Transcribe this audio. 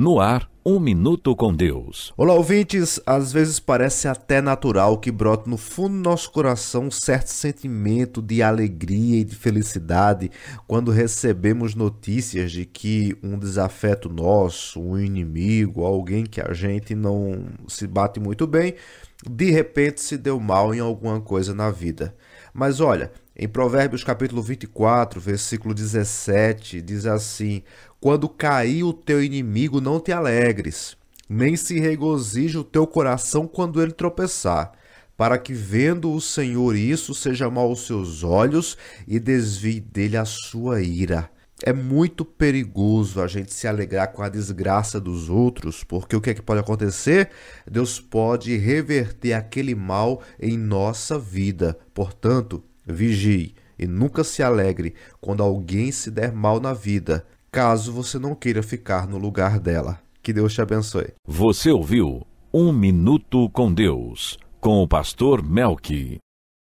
no ar um Minuto com Deus. Olá, ouvintes. Às vezes parece até natural que brote no fundo do nosso coração um certo sentimento de alegria e de felicidade quando recebemos notícias de que um desafeto nosso, um inimigo, alguém que a gente não se bate muito bem, de repente se deu mal em alguma coisa na vida. Mas olha, em Provérbios capítulo 24, versículo 17, diz assim: Quando cair o teu inimigo, não te alegre alegres, nem se regozije o teu coração quando ele tropeçar, para que, vendo o Senhor isso, seja mal aos seus olhos e desvie dele a sua ira. É muito perigoso a gente se alegrar com a desgraça dos outros, porque o que é que pode acontecer? Deus pode reverter aquele mal em nossa vida. Portanto, vigie e nunca se alegre quando alguém se der mal na vida, caso você não queira ficar no lugar dela. Que Deus te abençoe. Você ouviu Um Minuto com Deus, com o pastor Melk.